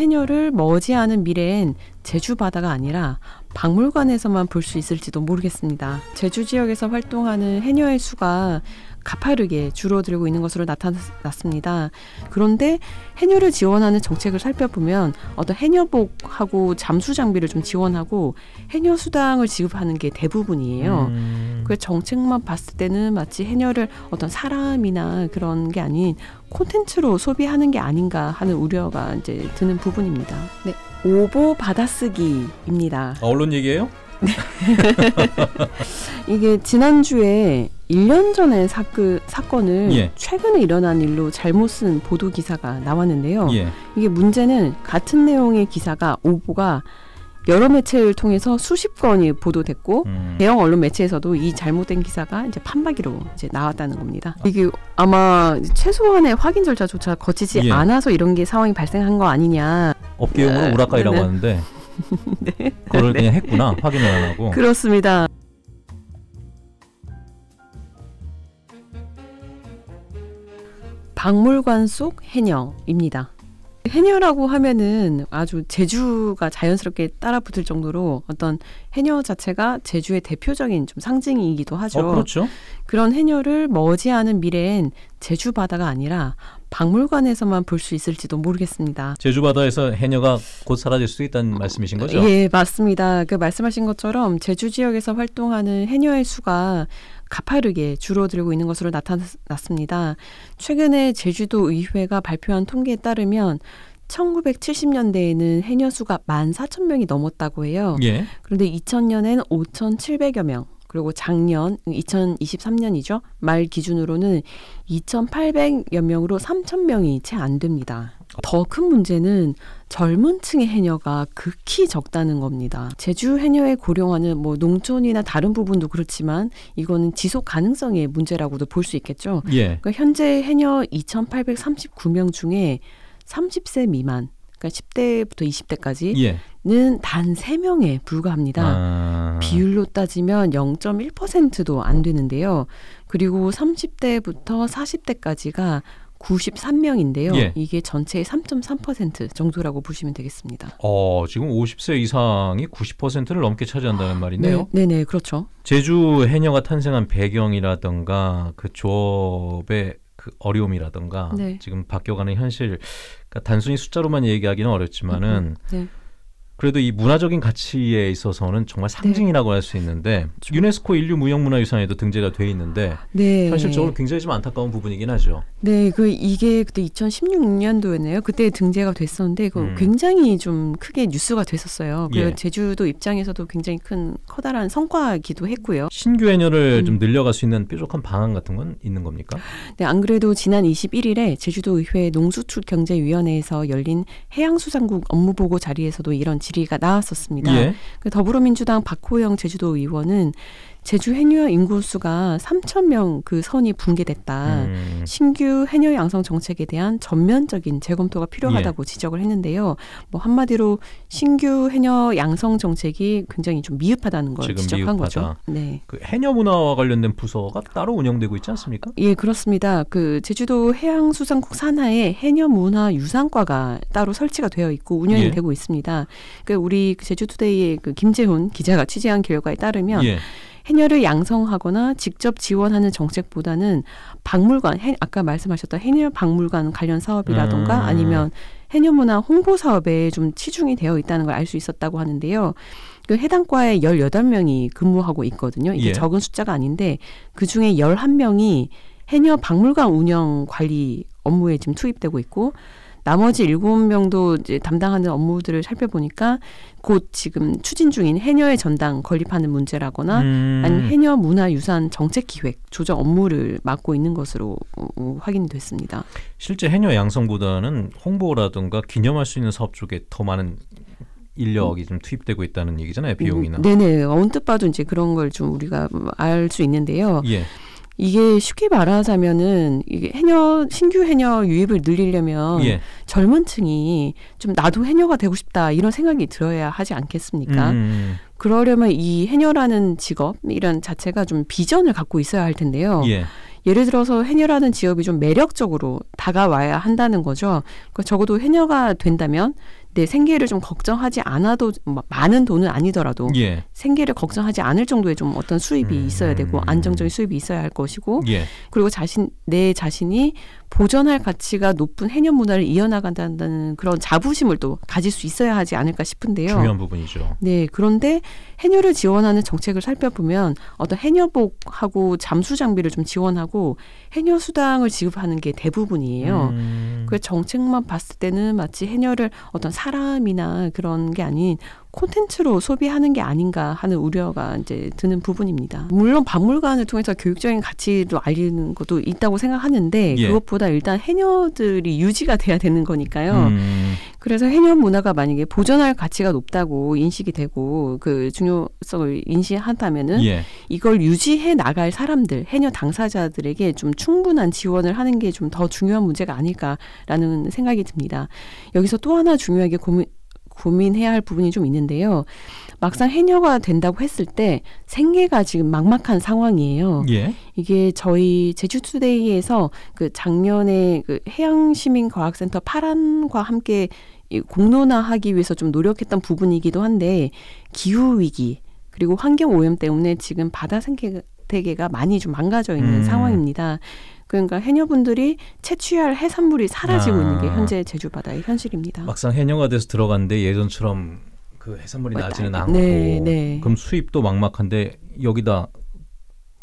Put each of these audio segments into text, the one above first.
해녀를 머지않은 미래엔 제주 바다가 아니라 박물관에서만 볼 수 있을지도 모르겠습니다. 제주 지역에서 활동하는 해녀의 수가 가파르게 줄어들고 있는 것으로 나타났습니다. 그런데 해녀를 지원하는 정책을 살펴보면 어떤 해녀복하고 잠수 장비를 좀 지원하고 해녀 수당을 지급하는 게 대부분이에요. 음. 그 정책만 봤을 때는 마치 해녀를 어떤 사람이나 그런 게 아닌 콘텐츠로 소비하는 게 아닌가 하는 우려가 이제 드는 부분입니다. 네. 오보 받아쓰기입니다. 아, 언론 얘기예요? 네. 이게 지난주에 1년 전에 사그, 사건을 예. 최근에 일어난 일로 잘못 쓴 보도 기사가 나왔는데요. 예. 이게 문제는 같은 내용의 기사가 오보가 여러 매체를 통해서 수십 건이 보도됐고 음. 대형 언론 매체에서도 이 잘못된 기사가 이제 판박이로 이제 나왔다는 겁니다. 아. 이게 아마 최소한의 확인 절차조차 거치지 예. 않아서 이런 게 상황이 발생한 거 아니냐. 업계용으로 네. 우라카이라고 하는데 네. 그걸 네. 그냥 했구나 확인을 안 하고. 그렇습니다. 박물관 속 해녀입니다. 해녀라고 하면은 아주 제주가 자연스럽게 따라 붙을 정도로 어떤 해녀 자체가 제주의 대표적인 좀 상징이기도 하죠. 어, 그렇죠. 그런 해녀를 머지않은 미래엔 제주 바다가 아니라 박물관에서만 볼 수 있을지도 모르겠습니다. 제주 바다에서 해녀가 곧 사라질 수 있다는 말씀이신 거죠? 예, 맞습니다. 그 말씀하신 것처럼 제주 지역에서 활동하는 해녀의 수가 가파르게 줄어들고 있는 것으로 나타났습니다. 최근에 제주도 의회가 발표한 통계에 따르면 1970년대에는 해녀 수가 14,000명이 넘었다고 해요. 예. 그런데 2000년엔 5,700여 명, 그리고 작년 2023년이죠. 말 기준으로는 2,800여 명으로 3천명이채 안 됩니다. 더 큰 문제는 젊은 층의 해녀가 극히 적다는 겁니다. 제주 해녀의 고령화는 뭐 농촌이나 다른 부분도 그렇지만 이거는 지속 가능성의 문제라고도 볼 수 있겠죠. 예. 그러니까 현재 해녀 2,839명 중에 30세 미만 그러니까 10대부터 20대까지는 예. 단 3명에 불과합니다. 아. 비율로 따지면 0.1%도 안 되는데요. 그리고 30대부터 40대까지가 93명인데요. 예. 이게 전체의 3.3% 정도라고 보시면 되겠습니다. 어, 지금 50세 이상이 90%를 넘게 차지한다는 아, 말이네요. 네, 네, 그렇죠. 제주 해녀가 탄생한 배경이라든가 그 조업의 그 어려움이라든가 네. 지금 바뀌어가는 현실, 그러니까 단순히 숫자로만 얘기하기는 어렵지만은 음, 음. 네. 그래도 이 문화적인 가치에 있어서는 정말 상징이라고 네. 할수 있는데 유네스코 인류 무형문화유산에도 등재가 돼 있는데 네. 현실적으로 굉장히 좀 안타까운 부분이긴 하죠. 네, 그 이게 그때 2016년도였네요. 그때 등재가 됐었는데 그 음. 굉장히 좀 크게 뉴스가 됐었어요. 그 예. 제주도 입장에서도 굉장히 큰 커다란 성과기도 했고요. 신규 해녀를 음. 좀 늘려갈 수 있는 뾰족한 방안 같은 건 있는 겁니까? 네, 안 그래도 지난 21일에 제주도 의회 농수축 경제위원회에서 열린 해양수산국 업무보고 자리에서도 이런 질의가 나왔었습니다. 예. 그 더불어민주당 박호영 제주도 의원은 제주 해녀 인구수가 3천 명 그 선이 붕괴됐다. 음. 신규 해녀 양성 정책에 대한 전면적인 재검토가 필요하다고 예. 지적을 했는데요. 뭐 한마디로 신규 해녀 양성 정책이 굉장히 좀 미흡하다는 걸 지적한 미흡하다. 거죠. 네. 그 해녀 문화와 관련된 부서가 따로 운영되고 있지 않습니까? 예, 그렇습니다. 그 제주도 해양수산국 산하에 해녀 문화 유산과가 따로 설치가 되어 있고 운영이 예. 되고 있습니다. 그 우리 제주투데이의 그 김재훈 기자가 취재한 결과에 따르면 예. 해녀를 양성하거나 직접 지원하는 정책보다는 박물관, 해, 아까 말씀하셨던 해녀 박물관 관련 사업이라던가 음. 아니면 해녀 문화 홍보 사업에 좀 치중이 되어 있다는 걸 알 수 있었다고 하는데요. 그 해당 과에 열 여덟 명이 근무하고 있거든요. 이게 예. 적은 숫자가 아닌데 그 중에 열한 명이 해녀 박물관 운영 관리 업무에 지금 투입되고 있고 나머지 일곱 명도 이제 담당하는 업무들을 살펴보니까 곧 지금 추진 중인 해녀의 전당 건립하는 문제라거나 음. 아니면 해녀 문화 유산 정책 기획 조정 업무를 맡고 있는 것으로 어, 어, 확인 됐습니다. 실제 해녀 양성보다는 홍보라든가 기념할 수 있는 사업 쪽에 더 많은 인력이 좀 투입되고 있다는 얘기잖아요 비용이나. 음, 네네 언뜻 봐도 이제 그런 걸 좀 우리가 알 수 있는데요. 예. 이게 쉽게 말하자면은 이게 해녀 신규 해녀 유입을 늘리려면 예. 젊은 층이 좀 나도 해녀가 되고 싶다 이런 생각이 들어야 하지 않겠습니까? 음, 음, 음. 그러려면 이 해녀라는 직업 이런 자체가 좀 비전을 갖고 있어야 할 텐데요. 예. 예를 들어서 해녀라는 직업이 좀 매력적으로 다가와야 한다는 거죠. 그러니까 적어도 해녀가 된다면 내 네, 생계를 좀 걱정하지 않아도 뭐 많은 돈은 아니더라도 예. 생계를 걱정하지 않을 정도의 좀 어떤 수입이 음. 있어야 되고 안정적인 수입이 있어야 할 것이고 예. 그리고 자신 내 자신이 보존할 가치가 높은 해녀 문화를 이어나간다는 그런 자부심을 또 가질 수 있어야 하지 않을까 싶은데요. 중요한 부분이죠. 네, 그런데 해녀를 지원하는 정책을 살펴보면 어떤 해녀복하고 잠수 장비를 좀 지원하고 해녀 수당을 지급하는 게 대부분이에요. 음. 그 정책만 봤을 때는 마치 해녀를 어떤 사람이나 그런 게 아닌 콘텐츠로 소비하는 게 아닌가 하는 우려가 이제 드는 부분입니다. 물론 박물관을 통해서 교육적인 가치도 알리는 것도 있다고 생각하는데 예. 그것보다 일단 해녀들이 유지가 돼야 되는 거니까요. 음. 그래서 해녀 문화가 만약에 보존할 가치가 높다고 인식이 되고 그 중요성을 인식한다면은 예. 이걸 유지해 나갈 사람들, 해녀 당사자들에게 좀 충분한 지원을 하는 게 좀 더 중요한 문제가 아닐까라는 생각이 듭니다. 여기서 또 하나 중요하게 고민 고민해야 할 부분이 좀 있는데요. 막상 해녀가 된다고 했을 때 생계가 지금 막막한 상황이에요. 예. 이게 저희 제주투데이에서 그 작년에 그 해양시민과학센터 파란과 함께 공론화하기 위해서 좀 노력했던 부분이기도 한데 기후 위기 그리고 환경 오염 때문에 지금 바다 생태계가 많이 좀 망가져 있는 음. 상황입니다. 그러니까 해녀분들이 채취할 해산물이 사라지고 아. 있는 게 아. 현재 제주 바다의 현실입니다. 막상 해녀가 돼서 들어갔는데 예전처럼 그 해산물이 맞다. 나지는 않고 네, 네. 그럼 수입도 막막한데 여기다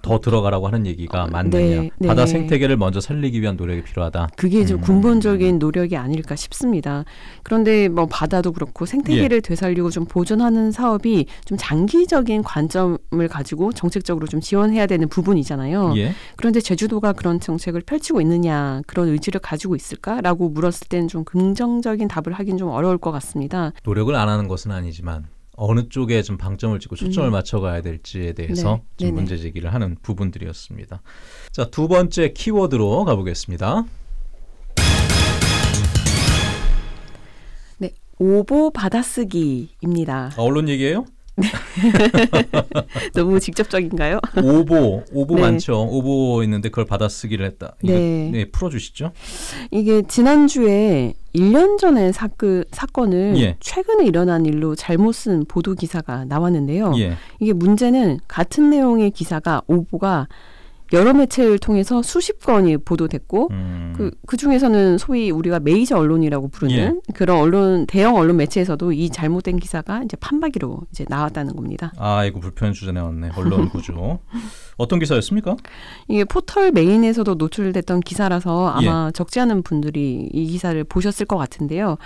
더 들어가라고 하는 얘기가 맞느냐. 어, 네, 네. 바다 생태계를 먼저 살리기 위한 노력이 필요하다. 그게 좀 음. 근본적인 노력이 아닐까 싶습니다. 그런데 뭐 바다도 그렇고 생태계를 예. 되살리고 좀 보존하는 사업이 좀 장기적인 관점을 가지고 정책적으로 좀 지원해야 되는 부분이잖아요. 예. 그런데 제주도가 그런 정책을 펼치고 있느냐 그런 의지를 가지고 있을까라고 물었을 때는 좀 긍정적인 답을 하긴 좀 어려울 것 같습니다. 노력을 안 하는 것은 아니지만 어느 쪽에 좀 방점을 찍고 초점을 음. 맞춰가야 될지에 대해서 네. 좀 문제 제기를 하는 부분들이었습니다. 자, 두 번째 키워드로 가보겠습니다. 네, 오보 받아쓰기입니다. 아, 언론 얘기예요? 네. 너무 직접적인가요? 오보, 오보 네. 많죠. 오보 있는데 그걸 받아쓰기를 했다. 네. 네, 풀어주시죠. 이게 지난주에 1년 전에 사그, 사건을 예. 최근에 일어난 일로 잘못 쓴 보도 기사가 나왔는데요. 예. 이게 문제는 같은 내용의 기사가 오보가 여러 매체를 통해서 수십 건이 보도됐고 음. 그, 그 중에서는 소위 우리가 메이저 언론이라고 부르는 예. 그런 언론 대형 언론 매체에서도 이 잘못된 기사가 이제 판박이로 이제 나왔다는 겁니다. 아 이거 불편 주제 나왔네 언론 구조 어떤 기사였습니까? 이게 포털 메인에서도 노출됐던 기사라서 아마 예. 적지 않은 분들이 이 기사를 보셨을 것 같은데요.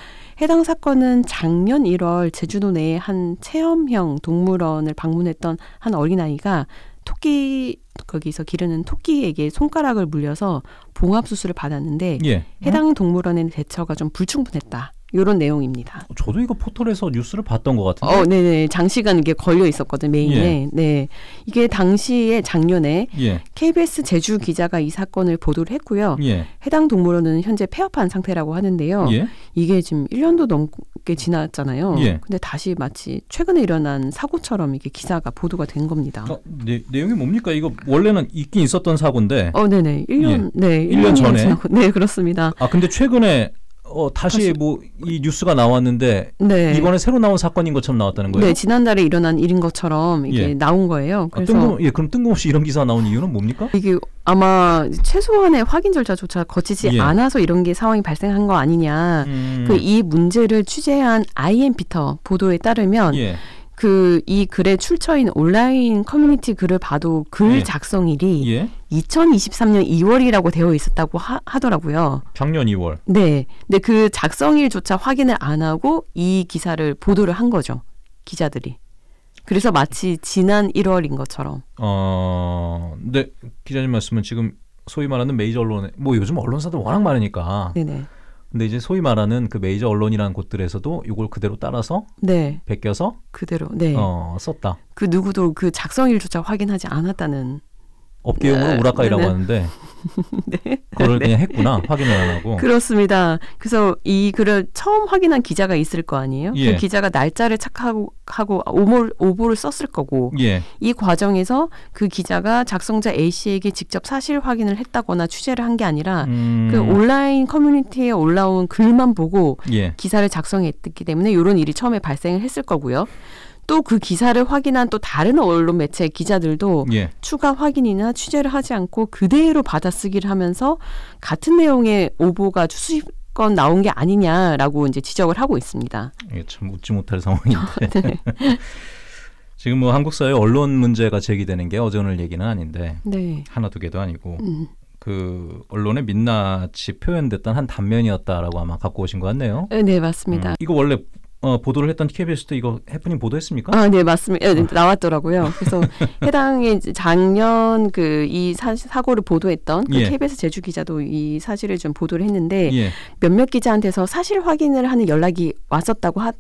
해당 사건은 작년 1월 제주도 내한 체험형 동물원을 방문했던 한 어린아이가 토끼 거기서 기르는 토끼에게 손가락을 물려서 봉합 수술을 받았는데 예. 해당 동물원의 대처가 좀 불충분했다. 요런 내용입니다. 어, 저도 이거 포털에서 뉴스를 봤던 것 같은데. 어, 네네. 장시간 이게 걸려 있었거든, 메인에. 예. 네. 이게 당시에 작년에 예. KBS 제주 기자가 이 사건을 보도를 했고요. 예. 해당 동물원은 현재 폐업한 상태라고 하는데요. 예. 이게 지금 1년도 넘, 꽤 지났잖아요. 예. 근데 다시 마치 최근에 일어난 사고처럼 이게 기사가 보도가 된 겁니다. 어, 네, 내용이 뭡니까? 이거 원래는 있긴 있었던 사고인데. 어, 네네. 1년, 예. 네. 1년, 1년 전에. 지났고, 네, 그렇습니다. 아, 근데 최근에 어, 다시, 다시... 뭐 이 뉴스가 나왔는데 네. 이번에 새로 나온 사건인 것처럼 나왔다는 거예요. 네, 지난달에 일어난 일인 것처럼 이게 예. 나온 거예요. 아, 그래서 아, 뜬금, 예, 그럼 뜬금없이 이런 기사 나온 이유는 뭡니까? 이게 아마 최소한의 확인 절차조차 거치지 예. 않아서 이런 게 상황이 발생한 거 아니냐. 음... 그이 문제를 취재한 아이 m 피터 보도에 따르면 예. 그이 글의 출처인 온라인 커뮤니티 글을 봐도 글 예. 작성일이 예. 2023년 2월이라고 되어 있었다고 하, 하더라고요. 작년 2월. 네. 근데 그 작성일조차 확인을 안 하고 이 기사를 보도를 한 거죠. 기자들이. 그래서 마치 지난 1월인 것처럼. 어, 근데 기자님 말씀은 지금 소위 말하는 메이저 언론에 뭐 요즘 언론사들 워낙 많으니까. 네네. 근데 이제 소위 말하는 그 메이저 언론이라는 곳들에서도 이걸 그대로 따라서 네. 베껴서 그대로 네. 어, 썼다. 그 누구도 그 작성일조차 확인하지 않았다는 업계용으로 네. 우라카이라고 하는데 네. 그걸 네. 그냥 했구나 확인을 안 하고 그렇습니다. 그래서 이 글을 처음 확인한 기자가 있을 거 아니에요. 그 예. 그 기자가 날짜를 착하고 하고 오 오보를 썼을 거고 예. 이 과정에서 그 기자가 작성자 A 씨에게 직접 사실 확인을 했다거나 취재를 한 게 아니라 음... 그 온라인 커뮤니티에 올라온 글만 보고 예. 기사를 작성했기 때문에 이런 일이 처음에 발생을 했을 거고요. 또그 기사를 확인한 또 다른 언론 매체 기자들도 예. 추가 확인이나 취재를 하지 않고 그대로 받아쓰기를 하면서 같은 내용의 오보가 수십 건 나온 게 아니냐라고 이제 지적을 하고 있습니다. 이게 예, 참 웃지 못할 상황인데. 아, 네. 지금 뭐 한국 사회 언론 문제가 제기되는 게 어제 오늘 얘기는 아닌데 네. 하나 두 개도 아니고 음. 그 언론의 민낯이 표현됐던 한 단면이었다라고 아마 갖고 오신 것 같네요. 네, 네 맞습니다. 음, 이거 원래 어, 보도를 했던 KBS도 이거 해프닝 보도했습니까? 아, 네, 맞습니다. 예, 아. 네, 나왔더라고요. 그래서 해당의 작년 그 이 사고를 보도했던 그 예. KBS 제주 기자도 이 사실을 좀 보도를 했는데 예. 몇몇 기자한테서 사실 확인을 하는 연락이 왔었다고 하,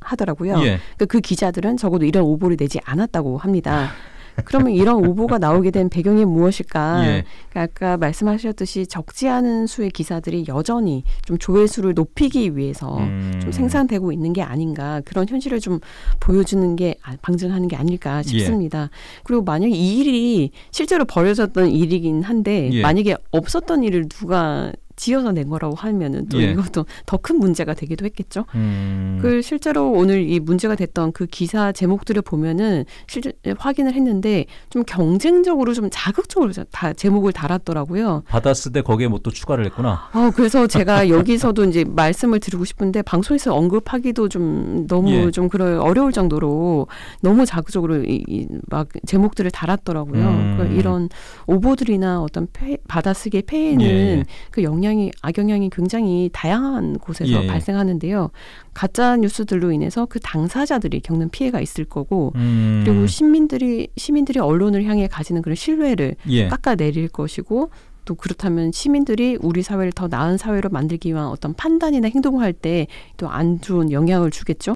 하 더라고요 예. 그그 그러니까 기자들은 적어도 이런 오보를 내지 않았다고 합니다. 그러면 이런 오보가 나오게 된 배경이 무엇일까? 예. 그러니까 아까 말씀하셨듯이 적지 않은 수의 기사들이 여전히 좀 조회수를 높이기 위해서 음. 좀 생산되고 있는 게 아닌가 그런 현실을 좀 보여주는 게 아, 방증하는 게 아닐까 예. 싶습니다. 예. 그리고 만약에 이 일이 실제로 벌어졌던 일이긴 한데 예. 만약에 없었던 일을 누가 지어서 낸 거라고 하면은 또 예. 이것도 더 큰 문제가 되기도 했겠죠. 음. 그 실제로 오늘 이 문제가 됐던 그 기사 제목들을 보면은 실제 확인을 했는데 좀 경쟁적으로 좀 자극적으로 다 제목을 달았더라고요. 받았을 때 거기에 뭐 또 추가를 했구나. 어, 그래서 제가 여기서도 이제 말씀을 드리고 싶은데 방송에서 언급하기도 좀 너무 예. 좀 그런 어려울 정도로 너무 자극적으로 이, 이막 제목들을 달았더라고요. 음. 그러니까 이런 오보들이나 어떤 폐, 받아쓰기의 폐해는 예. 그 영향 영향이 악영향이 굉장히 다양한 곳에서 예. 발생하는데요. 가짜 뉴스들로 인해서 그 당사자들이 겪는 피해가 있을 거고 음. 그리고 시민들이 시민들이 언론을 향해 가지는 그런 신뢰를 예. 깎아내릴 것이고 또 그렇다면 시민들이 우리 사회를 더 나은 사회로 만들기 위한 어떤 판단이나 행동을 할 때 또 안 좋은 영향을 주겠죠.